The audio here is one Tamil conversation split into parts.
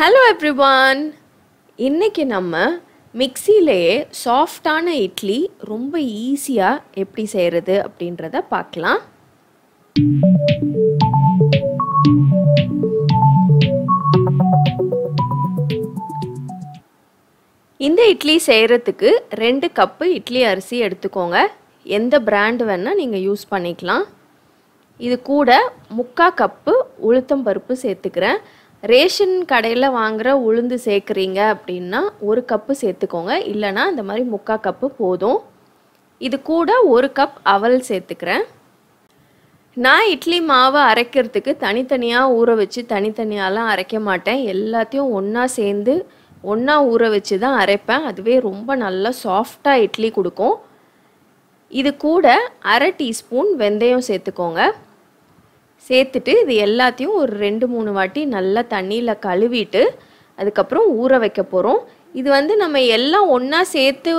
ஹலோ எவ்ரிவான் இன்றைக்கி நம்ம மிக்சியிலேயே சாஃப்டான இட்லி ரொம்ப ஈஸியாக எப்படி செய்கிறது அப்படின்றத பார்க்கலாம் இந்த இட்லி செய்கிறதுக்கு ரெண்டு கப்பு இட்லி அரிசி எடுத்துக்கோங்க எந்த பிராண்ட் வேணால் நீங்கள் யூஸ் பண்ணிக்கலாம் இது கூட முக்கா கப்பு உளுத்தம் பருப்பு சேர்த்துக்கிறேன் ரேஷன் கடையில் வாங்குகிற உளுந்து சேர்க்குறீங்க அப்படின்னா ஒரு கப்பு சேர்த்துக்கோங்க இல்லைனா இந்த மாதிரி முக்கால் கப்பு போதும் இது கூட ஒரு கப் அவல் சேர்த்துக்கிறேன் நான் இட்லி மாவை அரைக்கிறதுக்கு தனித்தனியாக ஊற வச்சு தனித்தனியாலாம் அரைக்க மாட்டேன் எல்லாத்தையும் ஒன்றா சேர்ந்து ஒன்றா ஊற வச்சு தான் அரைப்பேன் அதுவே ரொம்ப நல்லா சாஃப்டாக இட்லி கொடுக்கும் இது கூட அரை டீஸ்பூன் வெந்தயம் சேர்த்துக்கோங்க சேர்த்துட்டு இது எல்லாத்தையும் ஒரு ரெண்டு மூணு வாட்டி நல்லா தண்ணியில் கழுவிட்டு அதுக்கப்புறம் ஊற வைக்க போகிறோம் இது வந்து நம்ம எல்லாம் ஒன்றா சேர்த்து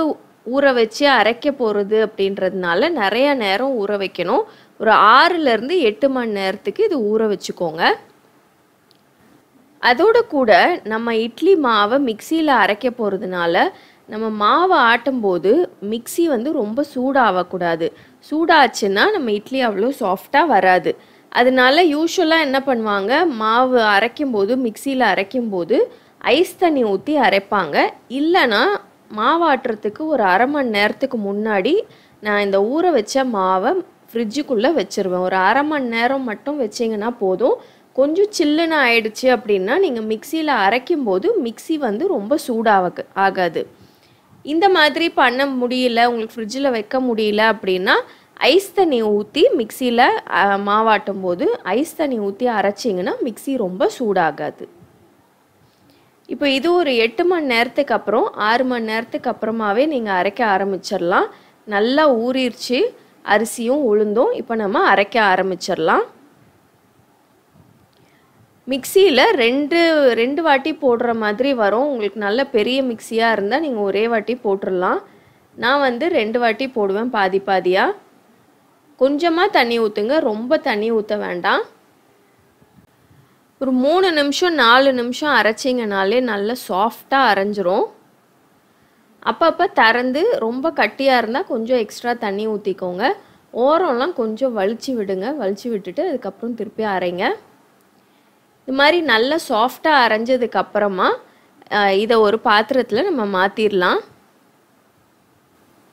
ஊற வச்சு அரைக்க போகிறது அப்படின்றதுனால நிறைய நேரம் ஊற வைக்கணும் ஒரு ஆறுலேருந்து எட்டு மணி நேரத்துக்கு இது ஊற வச்சுக்கோங்க அதோடு கூட நம்ம இட்லி மாவை மிக்சியில் அரைக்க போகிறதுனால நம்ம மாவை ஆட்டும்போது மிக்சி வந்து ரொம்ப சூடாகக்கூடாது சூடாச்சுன்னா நம்ம இட்லி அவ்வளோ சாஃப்டாக வராது அதனால யூஸ்வலாக என்ன பண்ணுவாங்க மாவு அரைக்கும் போது மிக்சியில் அரைக்கும் போது ஐஸ் தண்ணி ஊற்றி அரைப்பாங்க இல்லைனா மாவாட்டுறதுக்கு ஒரு அரை மணி நேரத்துக்கு முன்னாடி நான் இந்த ஊற வச்ச மாவை ஃப்ரிட்ஜுக்குள்ளே வச்சுருவேன் ஒரு அரை மணி நேரம் மட்டும் வச்சிங்கன்னா போதும் கொஞ்சம் சில்லுன்னு ஆயிடுச்சு அப்படின்னா நீங்கள் மிக்சியில் அரைக்கும் போது மிக்சி வந்து ரொம்ப சூடாக ஆகாது இந்த மாதிரி பண்ண முடியல உங்களுக்கு ஃப்ரிட்ஜில் வைக்க முடியல அப்படின்னா ஐஸ் தண்ணி ஊற்றி மிக்சியில் மாவாட்டும் போது ஐஸ் தண்ணி ஊற்றி அரைச்சிங்கன்னா மிக்சி ரொம்ப சூடாகாது இப்போ இது ஒரு எட்டு மணி நேரத்துக்கு அப்புறம் ஆறு மணி நேரத்துக்கு அப்புறமாவே நீங்கள் அரைக்க ஆரம்பிச்சிடலாம் நல்லா ஊறிடுச்சு அரிசியும் உளுந்தும் இப்போ நம்ம அரைக்க ஆரம்பிச்சிடலாம் மிக்சியில் ரெண்டு ரெண்டு வாட்டி போடுற மாதிரி வரும் உங்களுக்கு நல்ல பெரிய மிக்சியாக இருந்தால் நீங்கள் ஒரே வாட்டி போட்டுடலாம் நான் வந்து ரெண்டு வாட்டி போடுவேன் பாதி பாதியாக கொஞ்சமாக தண்ணி ஊற்றுங்க ரொம்ப தண்ணி ஊற்ற வேண்டாம் ஒரு மூணு நிமிஷம் நாலு நிமிஷம் அரைச்சிங்கனாலே நல்லா சாஃப்டாக அரைஞ்சிரும் அப்பப்போ திறந்து ரொம்ப கட்டியாக இருந்தால் கொஞ்சம் எக்ஸ்ட்ரா தண்ணி ஊற்றிக்கோங்க ஓரம்லாம் கொஞ்சம் வலிச்சு விடுங்க வலிச்சு விட்டுட்டு அதுக்கப்புறம் திருப்பி அரைங்க இது மாதிரி நல்லா சாஃப்டாக அரைஞ்சதுக்கப்புறமா இதை ஒரு பாத்திரத்தில் நம்ம மாற்றிடலாம்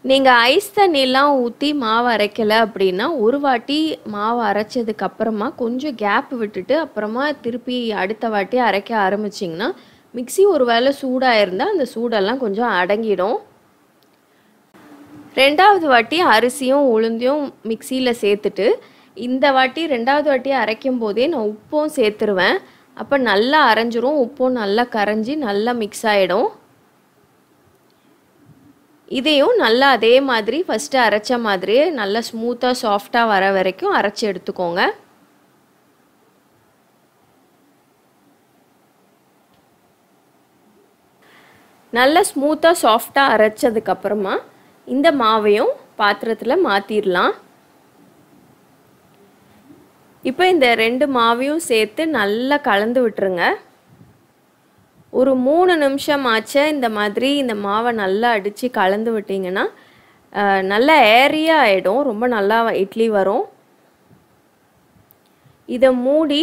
நீங்கள் ஐஸ் தண்ணிலாம் ஊற்றி மாவு அரைக்கலை அப்படின்னா ஒரு வாட்டி மாவு அரைச்சதுக்கு அப்புறமா கொஞ்சம் கேப் விட்டுட்டு அப்புறமா திருப்பி அடுத்த வாட்டி அரைக்க ஆரம்பிச்சிங்கன்னா மிக்சி ஒரு வேளை சூடாக இருந்தால் அந்த சூடெல்லாம் கொஞ்சம் அடங்கிடும் ரெண்டாவது வாட்டி அரிசியும் உளுந்தையும் மிக்சியில் சேர்த்துட்டு இந்த வாட்டி ரெண்டாவது வாட்டி அரைக்கும் போதே நான் உப்பும் சேர்த்துருவேன் அப்போ நல்லா அரைஞ்சிரும் உப்பும் நல்லா கரைஞ்சி நல்லா மிக்ஸ் ஆகிடும் இதையும் நல்லா அதே மாதிரி ஃபஸ்ட்டு அரைச்ச மாதிரியே நல்லா ஸ்மூத்தாக சாஃப்டாக வர வரைக்கும் அரைச்சி எடுத்துக்கோங்க நல்லா ஸ்மூத்தாக சாஃப்டாக அரைச்சதுக்கப்புறமா இந்த மாவையும் பாத்திரத்தில் மாற்றிடலாம் இப்போ இந்த ரெண்டு மாவையும் சேர்த்து நல்லா கலந்து விட்டுருங்க ஒரு மூணு நிமிஷம் ஆச்சு இந்த மாதிரி இந்த மாவை நல்லா அடித்து கலந்து விட்டிங்கன்னா நல்லா ஏரியாக ஆகிடும் ரொம்ப நல்லா இட்லி வரும் இதை மூடி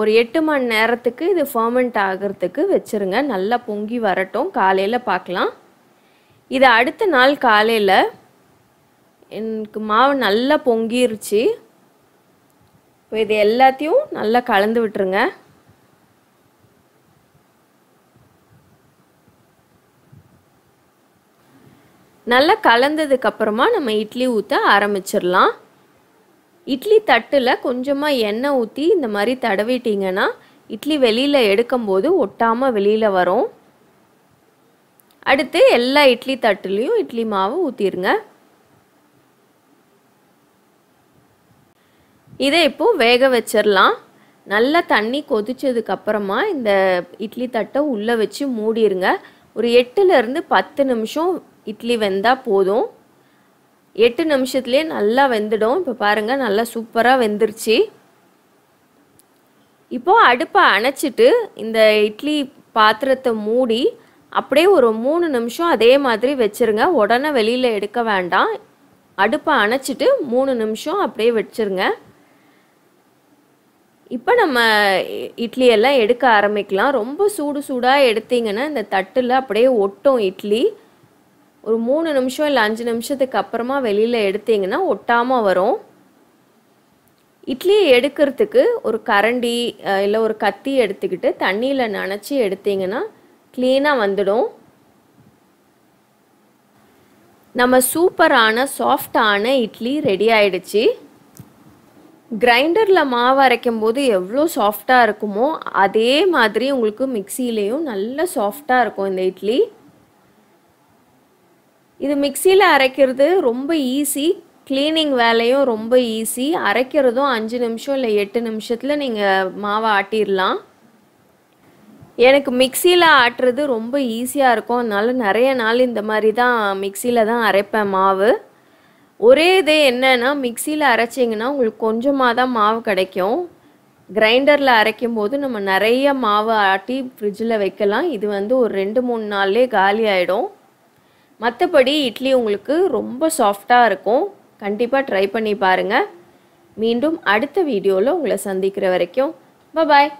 ஒரு எட்டு மணி நேரத்துக்கு இது ஃபர்மெண்ட் ஆகிறதுக்கு வச்சுருங்க நல்லா பொங்கி வரட்டும் காலையில் பார்க்கலாம் இது அடுத்த நாள் காலையில் எனக்கு மாவு நல்லா பொங்கிருச்சு இப்போ இது எல்லாத்தையும் நல்லா கலந்து விட்டுருங்க நல்லா கலந்ததுக்கப்புறமா நம்ம இட்லி ஊற்ற ஆரம்பிச்சிடலாம் இட்லி தட்டில் கொஞ்சமாக எண்ணெய் ஊற்றி இந்த மாதிரி தடவிட்டிங்கன்னா இட்லி வெளியில் எடுக்கும்போது ஒட்டாமல் வெளியில் வரும் அடுத்து எல்லா இட்லி தட்டுலேயும் இட்லி மாவு ஊற்றிடுங்க இதை இப்போது வேக வச்சிடலாம் நல்லா தண்ணி கொதிச்சதுக்கு அப்புறமா இந்த இட்லி தட்டை உள்ளே வச்சு மூடிடுங்க ஒரு எட்டுலேருந்து பத்து நிமிஷம் இட்லி வெந்தால் போதும் எட்டு நிமிஷத்துலேயே நல்லா வெந்துடும் இப்போ பாருங்கள் நல்லா சூப்பராக வெந்துருச்சு இப்போது அடுப்பை அணைச்சிட்டு இந்த இட்லி பாத்திரத்தை மூடி அப்படியே ஒரு மூணு நிமிஷம் அதே மாதிரி வச்சுருங்க உடனே வெளியில் எடுக்க வேண்டாம் அடுப்பை அணைச்சிட்டு மூணு நிமிஷம் அப்படியே வச்சுருங்க இப்போ நம்ம இட்லியெல்லாம் எடுக்க ஆரம்பிக்கலாம் ரொம்ப சூடு சூடாக எடுத்தீங்கன்னா இந்த தட்டில் அப்படியே ஒட்டும் இட்லி ஒரு மூணு நிமிஷம் இல்லை அஞ்சு நிமிஷத்துக்கு அப்புறமா வெளியில் எடுத்தீங்கன்னா ஒட்டாமல் வரும் இட்லியை எடுக்கிறதுக்கு ஒரு கரண்டி இல்லை ஒரு கத்தி எடுத்துக்கிட்டு தண்ணியில் நனைச்சி எடுத்தீங்கன்னா க்ளீனாக வந்துடும் நம்ம சூப்பரான சாஃப்டான இட்லி ரெடி ஆயிடுச்சு கிரைண்டரில் மாவு அரைக்கும் போது எவ்வளோ சாஃப்டாக இருக்குமோ அதே மாதிரி உங்களுக்கு மிக்சிலேயும் நல்ல சாஃப்டாக இருக்கும் இந்த இட்லி இது மிக்சியில் அரைக்கிறது ரொம்ப ஈஸி க்ளீனிங் வேலையும் ரொம்ப ஈஸி அரைக்கிறதும் அஞ்சு நிமிஷம் இல்லை எட்டு நிமிஷத்தில் நீங்கள் மாவை ஆட்டிடலாம் எனக்கு மிக்சியில் ஆட்டுறது ரொம்ப ஈஸியாக இருக்கும் அதனால நிறைய நாள் இந்த மாதிரி தான் மிக்சியில் தான் அரைப்பேன் மாவு ஒரே இது என்னென்னா மிக்சியில் அரைச்சிங்கன்னா உங்களுக்கு கொஞ்சமாக தான் மாவு கிடைக்கும் கிரைண்டரில் அரைக்கும் போது நம்ம நிறைய மாவு ஆட்டி ஃப்ரிட்ஜில் வைக்கலாம் இது வந்து ஒரு ரெண்டு மூணு நாள்லேயே காலி ஆகிடும் மற்றபடி இட்லி உங்களுக்கு ரொம்ப சாஃப்டாக இருக்கும் கண்டிப்பாக ட்ரை பண்ணி பாருங்கள் மீண்டும் அடுத்த வீடியோவில் உங்களை சந்திக்கிற வரைக்கும் பபாய்